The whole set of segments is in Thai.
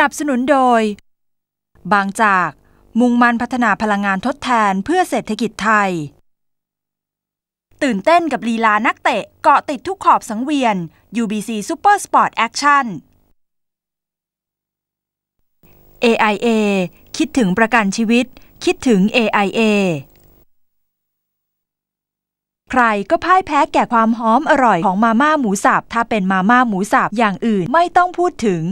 นับสนุนโดย บางจาก มุ่งมั่นพัฒนาพลังงานทดแทนเพื่อเศรษฐกิจไทย ตื่นเต้นกับลีลานักเตะ เกาะติดทุกขอบสังเวียน UBC Super Sport Action AIA คิดถึงประกันชีวิต คิดถึง AIA ใครก็พ่ายแพ้แก่ความหอมอร่อยของมาม่าหมูสับถ้าเป็นมาม่าหมูสับอย่างอื่นไม่ต้องพูดถึง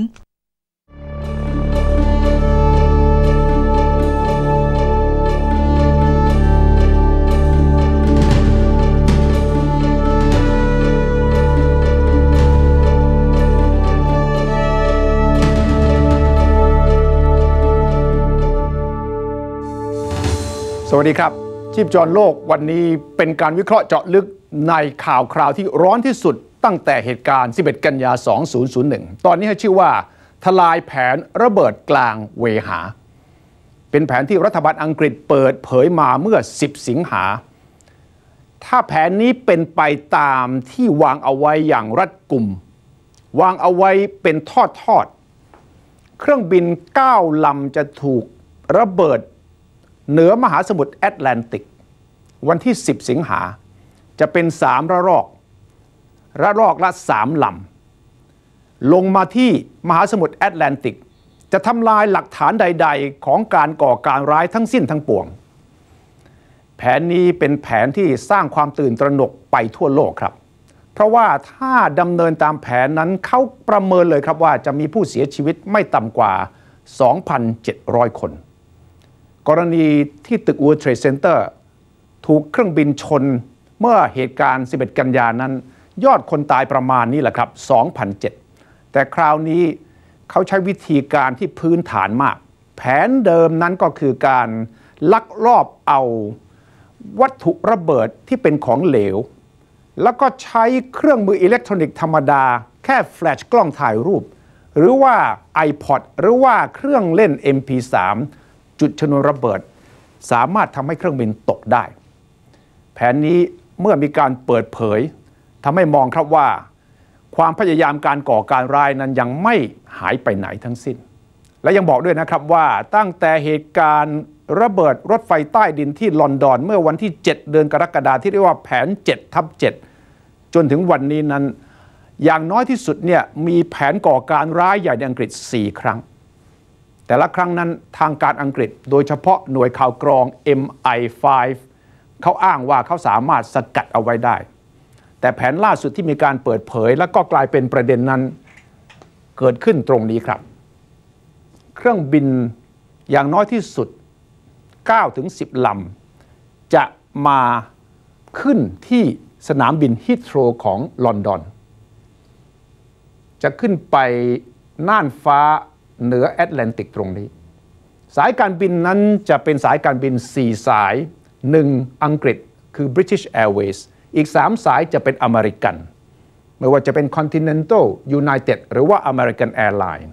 วัสดีครับ ชีพจรโลกวันนี้เป็นการวิเคราะห์เจาะลึกในข่าวคราวที่ร้อนที่สุดตั้งแต่เหตุการณ์ 11 กันยา 2001 ตอนนี้ให้ชื่อว่า ทลายแผนระเบิดกลางเวหา เป็นแผนที่รัฐบาลอังกฤษเปิดเผยมาเมื่อ 10 สิงหา ถ้าแผนนี้เป็นไปตามที่วางเอาไว้อย่างรัดกุม วางเอาไว้เป็นทอดทอดเครื่องบิน 9ลำจะถูกระเบิดเหนือ มหาสมุทรแอตแลนติกวันที่ 10 สิงหาจะเป็นสามระลอก ระลอกละสามลำลงมาที่มหาสมุทรแอตแลนติกจะทำลายหลักฐานใดๆ ของการก่อการร้ายทั้งสิ้นทั้งปวง แผนนี้เป็นแผนที่สร้างความตื่นตระหนกไปทั่วโลกครับ เพราะว่าถ้าดำเนินตามแผนนั้นเขาประเมินเลยครับว่าจะมีผู้เสียชีวิตไม่ต่ำกว่า 2,700 คนกรณีที่ตึก World Trade Center ถูกเครื่องบินชนเมื่อเหตุการณ์ 11 กันยานั้น ยอดคนตายประมาณนี้แหละครับ 2,007 แต่คราวนี้เขาใช้วิธีการที่พื้นฐานมาก แผนเดิมนั้นก็คือการลักลอบเอาวัตถุระเบิดที่เป็นของเหลว แล้วก็ใช้เครื่องมืออิเล็กทรอนิกส์ธรรมดาแค่แฟลชกล้องถ่ายรูป หรือว่า iPod หรือว่าเครื่องเล่น MP3 จุดชนวนระเบิดสามารถทำให้เครื่องบินตกได้ แผนนี้เมื่อมีการเปิดเผยทำให้มองครับว่า ความพยายามการก่อการร้ายนั้นยังไม่หายไปไหนทั้งสิ้น และยังบอกด้วยนะครับว่าตั้งแต่เหตุการณ์ระเบิดรถไฟใต้ดินที่ลอนดอน เมื่อวันที่ 7 เดือนกรกฎาที่เรียกว่าแผน7ทับ7จนถึงวันนี้นั้น อย่างน้อยที่สุดเนี่ยมีแผนก่อการร้ายใหญ่ในอังกฤษ 4 ครั้งแต่ละครั้งนั้นทางการอังกฤษโดยเฉพาะหน่วยข่าวกรอง MI5 เขาอ้างว่าเขาสามารถสกัดเอาไว้ได้ แต่แผนล่าสุดที่มีการเปิดเผย และก็กลายเป็นประเด็นนั้นเกิดขึ้นตรงนี้ครับ เครื่องบินอย่างน้อยที่สุด9-10 ลำ จะมาขึ้นที่สนามบินฮิตโตรของลอนดอนจะขึ้นไปน่านฟ้าเหนือแอตแลนติกตรงนี้ สายการบินนั้นจะเป็นสายการบิน 4 สาย 1 อังกฤษคือ British Airways อีก 3 สายจะเป็นอเมริกัน ไม่ว่าจะเป็น Continental United หรือว่า American a i r l i n e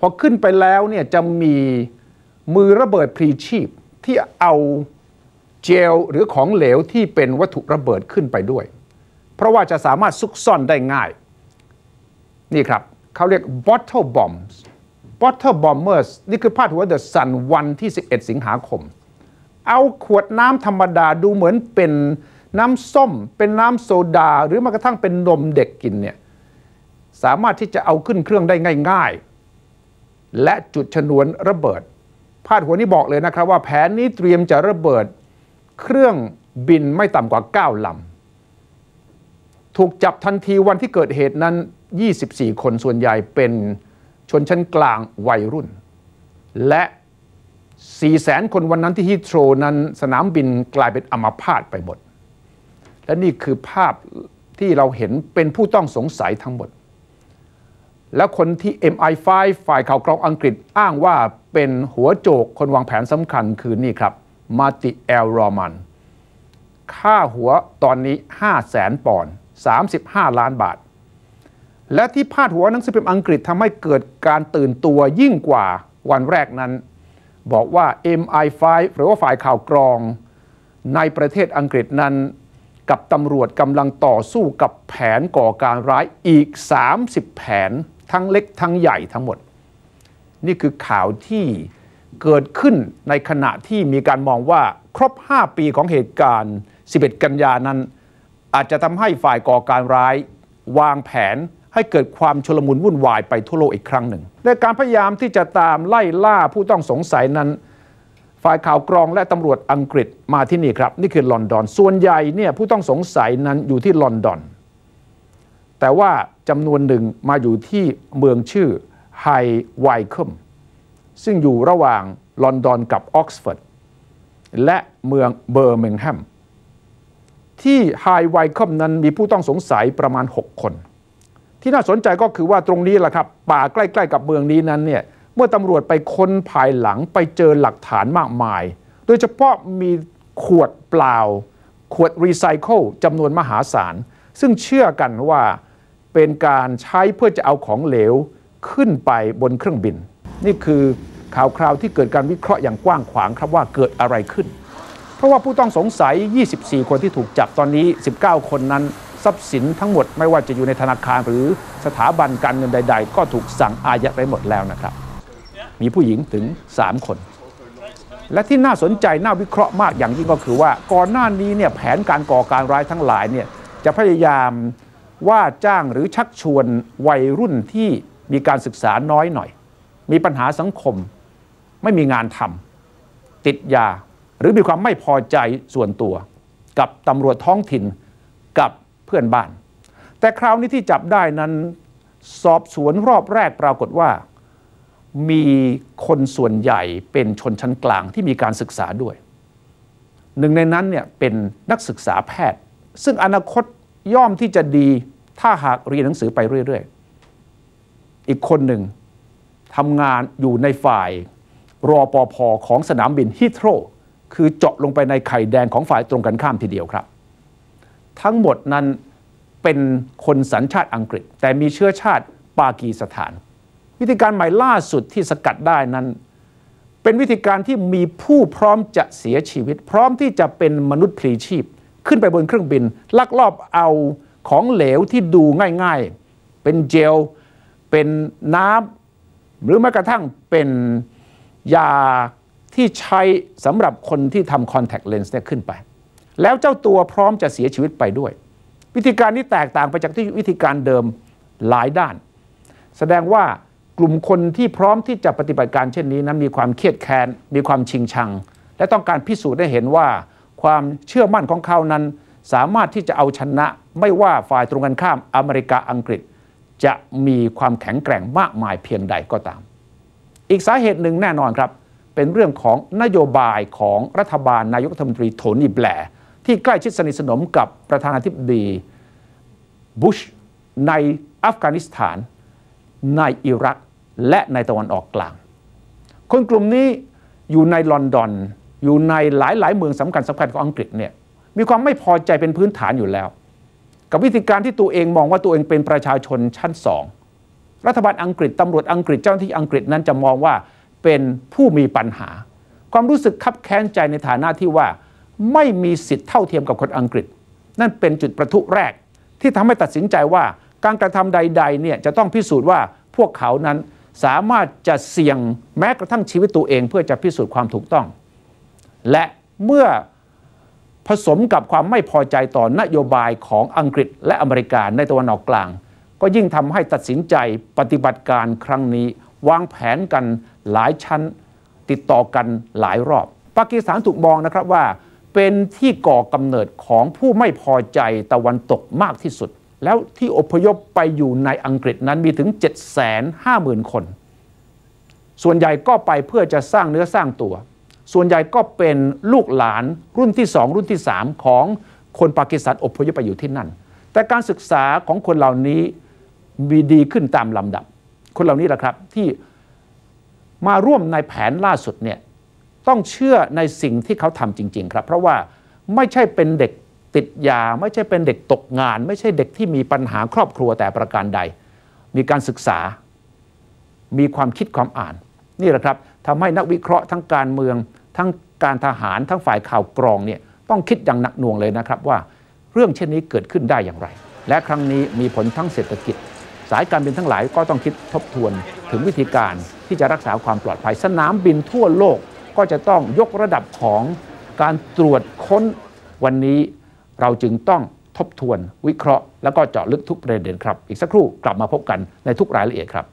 พอขึ้นไปแล้วเนี่ยจะมีมือระเบิดพรีชีพ ที่เอาเจลหรือของเหลวที่เป็นวัตถุระเบิดขึ้นไปด้วย เพราะว่าจะสามารถซุกซ่อนได้ง่าย นี่ครับเขาเรียก bottle bombs อตอร์บอมเมอร์สนี่คือพาดหัวเดอะซันวันที่ 11 สิงหาคม เอาขวดน้ำธรรมดาดูเหมือนเป็นน้ำส้ม เป็นน้ำโซดาหรือแม้กระทั่งเป็นนมเด็กกินเนี่ยสามารถที่จะเอาขึ้นเครื่องได้ง่ายๆ และจุดชนวนระเบิด พาดหัวนี้บอกเลยนะครับว่าแผนนี้เตรียมจะระเบิดเครื่องบินไม่ต่ำกว่า 9 ลำ ถูกจับทันทีวันที่เกิดเหตุนั้น 24 คนส่วนใหญ่เป็นชนชั้นกลางวัยรุ่น และ4แสนคนวันนั้นที่ฮิโตรนั้นสนามบินกลายเป็นอมาพาตไปหมด และนี่คือภาพที่เราเห็นเป็นผู้ต้องสงสัยทั้งหมด และคนที่ MI5 ฝ่ายข่าวกรองอังกฤษอ้างว่าเป็นหัวโจกคนวางแผนสำคัญคือนี่ครับ มาติแอลรอมันค่าหัวตอนนี้5 0 0แสนปอนด์35 ล้านบาทและที่พาดหัวหนังสือพิมพ์อังกฤษทำให้เกิดการตื่นตัวยิ่งกว่าวันแรกนั้น บอกว่า MI5 หรือว่าฝ่ายข่าวกรอง ในประเทศอังกฤษนั้น กับตำรวจกำลังต่อสู้กับแผนก่อการร้ายอีก 30 แผนทั้งเล็กทั้งใหญ่ทั้งหมด นี่คือข่าวที่เกิดขึ้นในขณะที่มีการมองว่าครบ 5 ปีของเหตุการณ์ 11 กันยานั้น อาจจะทำให้ฝ่ายก่อการร้าย วางแผนให้เกิดความชลมุนวุ่นวายไปทั่วโลกอีกครั้งหนึ่ง ในการพยายามที่จะตามไล่ล่าผู้ต้องสงสัยนั้น ฝ่ายข่าวกรองและตำรวจอังกฤษมาที่นี่ครับ นี่คือลอนดอน ส่วนใหญ่เนี่ยผู้ต้องสงสัยนั้นอยู่ที่ลอนดอนแต่ว่าจำนวนหนึ่งมาอยู่ที่เมืองชื่อไฮไวคมซึ่งอยู่ระหว่างลอนดอนกับออกซฟอร์ดและเมืองเบอร์มิงแฮมที่ไฮไวคอมนั้นมีผู้ต้องสงสัยประมาณ 6 คนที่น่าสนใจก็คือว่าตรงนี้แหละครับ ป่าใกล้ ๆ กับเมืองนี้นั้นเนี่ยเมื่อตำรวจไปค้นภายหลังไปเจอหลักฐานมากมาย โดยเฉพาะมีขวดเปล่า ขวดรีไซเคิลจำนวนมหาศาล ซึ่งเชื่อกันว่าเป็นการใช้เพื่อจะเอาของเหลวขึ้นไปบนเครื่องบิน นี่คือข่าวคราวที่เกิดการวิเคราะห์อย่างกว้างขวางครับว่าเกิดอะไรขึ้น เพราะว่าผู้ต้องสงสัย 24 คนที่ถูกจับตอนนี้ 19 คนนั้นทรัพย์สินทั้งหมดไม่ว่าจะอยู่ในธนาคารหรือสถาบันการเงินใดๆ ก็ถูกสั่งอายัดไปหมดแล้วนะครับ มีผู้หญิงถึง 3 คน และที่น่าสนใจน่าวิเคราะห์มากอย่างยิ่งก็คือว่าก่อนหน้านี้เนี่ยแผนการก่อการร้ายทั้งหลายเนี่ยจะพยายามว่าจ้างหรือชักชวนวัยรุ่นที่มีการศึกษาน้อยหน่อย มีปัญหาสังคมไม่มีงานทำติดยาหรือมีความไม่พอใจส่วนตัวกับตำรวจท้องถิ่นเพื่อนบ้าน แต่คราวนี้ที่จับได้นั้นสอบสวนรอบแรกปรากฏว่า มีคนส่วนใหญ่เป็นชนชั้นกลางที่มีการศึกษาด้วย หนึ่งในนั้นเนี่ยเป็นนักศึกษาแพทย์ ซึ่งอนาคตย่อมที่จะดีถ้าหากเรียนหนังสือไปเรื่อยๆ อีกคนหนึ่งทำงานอยู่ในฝ่ายรอปอพอของสนามบินฮิตโรคือเจาะลงไปในไข่แดงของฝ่ายตรงกันข้ามทีเดียวครับทั้งหมดนั้นเป็นคนสัญชาติอังกฤษ แต่มีเชื้อชาติปากีสถาน วิธีการใหม่ล่าสุดที่สกัดได้นั้น เป็นวิธีการที่มีผู้พร้อมจะเสียชีวิต พร้อมที่จะเป็นมนุษย์พลีชีพ ขึ้นไปบนเครื่องบิน ลักลอบเอาของเหลวที่ดูง่ายๆ เป็นเจล เป็นน้ำหรือแม้กระทั่งเป็นยาที่ใช้สำหรับคนที่ทำคอนแทคเลนส์เนี่ยขึ้นไปแล้วเจ้าตัวพร้อมจะเสียชีวิตไปด้วย วิธีการนี้แตกต่างไปจากที่วิธีการเดิมหลายด้าน แสดงว่ากลุ่มคนที่พร้อมที่จะปฏิบัติการเช่นนี้ นั้นมีความเครียดแค้นมีความชิงชัง และต้องการพิสูจน์ได้เห็นว่า ความเชื่อมั่นของเขานั้น สามารถที่จะเอาชนะ ไม่ว่าฝ่ายตรงกันข้ามอเมริกาอังกฤษ จะมีความแข็งแกร่งมากมายเพียงใดก็ตาม อีกสาเหตุหนึ่งแน่นอนครับเป็นเรื่องของนโยบายของรัฐบาลนายกรัฐมนตรีโทนี่แบลที่ใกล้ชิดสนิทสนมกับประธานาธิบดีบุชในอัฟกานิสถาน ในอิรักและในตะวันออกกลาง คนกลุ่มนี้อยู่ในลอนดอนอยู่ในหลาย ๆ เมืองสำคัญสำคัญของอังกฤษเนี่ยมีความไม่พอใจเป็นพื้นฐานอยู่แล้ว กับวิธีการที่ตัวเองมองว่าตัวเองเป็นประชาชนชั้นสอง รัฐบาลอังกฤษตำรวจอังกฤษเจ้าหน้าที่อังกฤษนั้นจะมองว่าเป็นผู้มีปัญหา ความรู้สึกคับแค้นใจในฐานะที่ว่าไม่มีสิทธิ์เท่าเทียมกับคนอังกฤษ นั่นเป็นจุดประทุแรก ที่ทำให้ตัดสินใจว่าการกระทำใดๆเนี่ยจะต้องพิสูจน์ว่าพวกเขานั้นสามารถจะเสี่ยงแม้กระทั่งชีวิตตัวเอง เพื่อจะพิสูจน์ความถูกต้อง และเมื่อผสมกับความไม่พอใจต่อนโยบายของอังกฤษและอเมริกา ในตะวันออกกลาง ก็ยิ่งทำให้ตัดสินใจปฏิบัติการครั้งนี้ วางแผนกันหลายชั้น ติดต่อกันหลายรอบปากีสถานถูกมองนะครับว่าเป็นที่ก่อกำเนิดของผู้ไม่พอใจตะวันตกมากที่สุด แล้วที่อพยพไปอยู่ในอังกฤษนั้นมีถึง 750,000 คน ส่วนใหญ่ก็ไปเพื่อจะสร้างเนื้อสร้างตัว ส่วนใหญ่ก็เป็นลูกหลานรุ่นที่ 2 รุ่นที่ 3 ของคนปากีสถานอพยพไปอยู่ที่นั่น แต่การศึกษาของคนเหล่านี้ มีดีขึ้นตามลำดับ คนเหล่านี้แหละครับ ที่มาร่วมในแผนล่าสุดเนี่ยต้องเชื่อในสิ่งที่เขาทำจริงๆครับ เพราะว่าไม่ใช่เป็นเด็กติดยา ไม่ใช่เป็นเด็กตกงาน ไม่ใช่เด็กที่มีปัญหาครอบครัวแต่ประการใด มีการศึกษา มีความคิดความอ่าน นี่แหละครับทำให้นักวิเคราะห์ทั้งการเมืองทั้งการทหาร ทั้งฝ่ายข่าวกรองเนี่ยต้องคิดอย่างหนักหน่วงเลยนะครับว่าเรื่องเช่นนี้เกิดขึ้นได้อย่างไร และครั้งนี้มีผลทั้งเศรษฐกิจ สายการบินทั้งหลายก็ต้องคิดทบทวนถึงวิธีการที่จะรักษาความปลอดภัย สนามบินทั่วโลกก็จะต้องยกระดับของการตรวจค้นวันนี้เราจึงต้องทบทวนวิเคราะห์ แล้วก็เจาะลึกทุกประเด็นครับ อีกสักครู่กลับมาพบกันในทุกรายละเอียดครับ